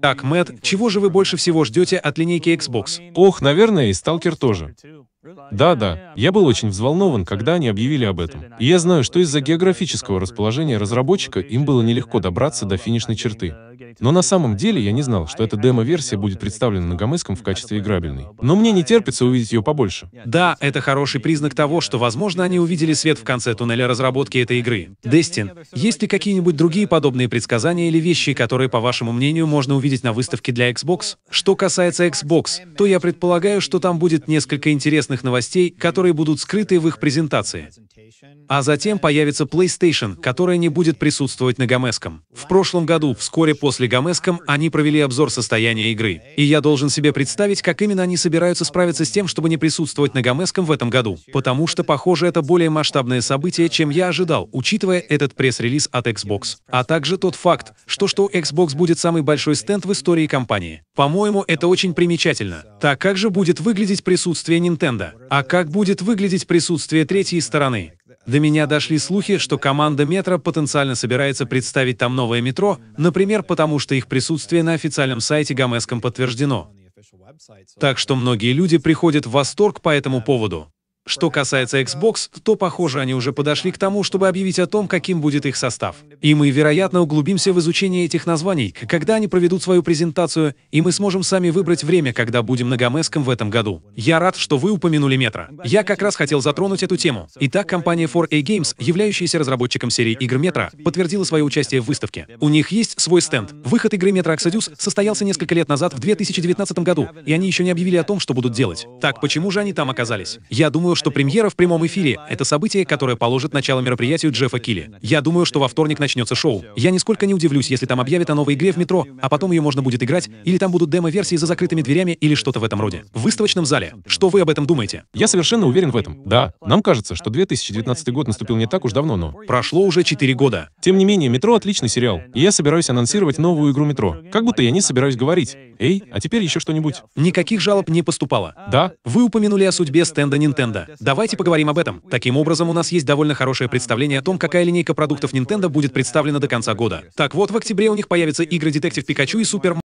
Так, Мэтт, чего же вы больше всего ждете от линейки Xbox? Ох, наверное, и Сталкер тоже. Да, да, я был очень взволнован, когда они объявили об этом. И я знаю, что из-за географического расположения разработчика им было нелегко добраться до финишной черты. Но на самом деле я не знал, что эта демо-версия будет представлена на Гамыском в качестве играбельной. Но мне не терпится увидеть ее побольше. Да, это хороший признак того, что, возможно, они увидели свет в конце туннеля разработки этой игры. Дестин, есть ли какие-нибудь другие подобные предсказания или вещи, которые, по вашему мнению, можно увидеть на выставке для Xbox? Что касается Xbox, то я предполагаю, что там будет несколько интересных новостей, которые будут скрыты в их презентации. А затем появится PlayStation, которая не будет присутствовать на Гамеском. В прошлом году, вскоре после после Гомеском они провели обзор состояния игры, и я должен себе представить, как именно они собираются справиться с тем, чтобы не присутствовать на Гамеском в этом году, потому что, похоже, это более масштабное событие, чем я ожидал, учитывая этот пресс-релиз от Xbox, а также тот факт, что что Xbox будет самый большой стенд в истории компании. По-моему, это очень примечательно. Так как же будет выглядеть присутствие Nintendo? А как будет выглядеть присутствие третьей стороны? До меня дошли слухи, что команда «Метро» потенциально собирается представить там новое метро, например, потому что их присутствие на официальном сайте гамеском подтверждено. Так что многие люди приходят в восторг по этому поводу. Что касается Xbox, то, похоже, они уже подошли к тому, чтобы объявить о том, каким будет их состав. И мы, вероятно, углубимся в изучение этих названий, когда они проведут свою презентацию, и мы сможем сами выбрать время, когда будем на Гомеском в этом году. Я рад, что вы упомянули Метро. Я как раз хотел затронуть эту тему. Итак, компания 4A Games, являющаяся разработчиком серии игр Метро, подтвердила свое участие в выставке. У них есть свой стенд. Выход игры Metro Exodus состоялся несколько лет назад, в 2019 году, и они еще не объявили о том, что будут делать. Так почему же они там оказались? Я думаю, что премьера в прямом эфире — это событие, которое положит начало мероприятию Джеффа Килли. Я думаю, что во вторник начнется шоу. Я нисколько не удивлюсь, если там объявят о новой игре в метро, а потом ее можно будет играть, или там будут демо-версии за закрытыми дверями или что-то в этом роде. В выставочном зале. Что вы об этом думаете? Я совершенно уверен в этом. Да, нам кажется, что 2019 год наступил не так уж давно, но... Прошло уже 4 года. Тем не менее, «Метро» — отличный сериал, и я собираюсь анонсировать новую игру «Метро». Как будто я не собираюсь говорить. Эй, а теперь еще что-нибудь. Никаких жалоб не поступало. Да. Вы упомянули о судьбе стенда Nintendo. Давайте поговорим об этом. Таким образом, у нас есть довольно хорошее представление о том, какая линейка продуктов Nintendo будет представлена до конца года. Так вот, в октябре у них появятся игры Детектив Пикачу и Супер